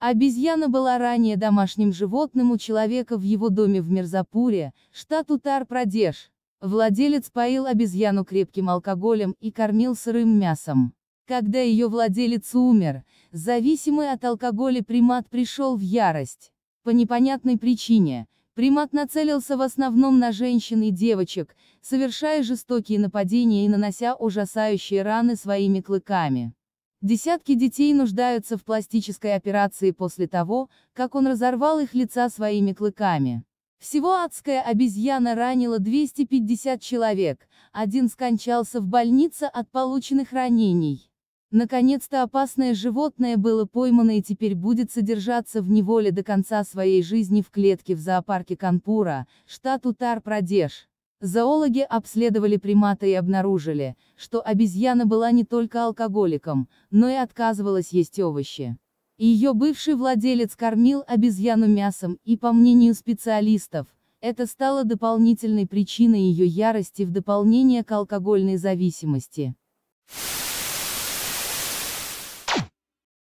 Обезьяна была ранее домашним животным у человека в его доме в Мирзапуре, штат Утар-Прадеш. Владелец поил обезьяну крепким алкоголем и кормил сырым мясом. Когда ее владелец умер, зависимый от алкоголя примат пришел в ярость. По непонятной причине, примат нацелился в основном на женщин и девочек, совершая жестокие нападения и нанося ужасающие раны своими клыками. Десятки детей нуждаются в пластической операции после того, как он разорвал их лица своими клыками. Всего адская обезьяна ранила 250 человек, один скончался в больнице от полученных ранений. Наконец-то опасное животное было поймано и теперь будет содержаться в неволе до конца своей жизни в клетке в зоопарке Канпура, штат Утар-Прадеш. Зоологи обследовали примата и обнаружили, что обезьяна была не только алкоголиком, но и отказывалась есть овощи. Ее бывший владелец кормил обезьяну мясом, и по мнению специалистов, это стало дополнительной причиной ее ярости в дополнение к алкогольной зависимости.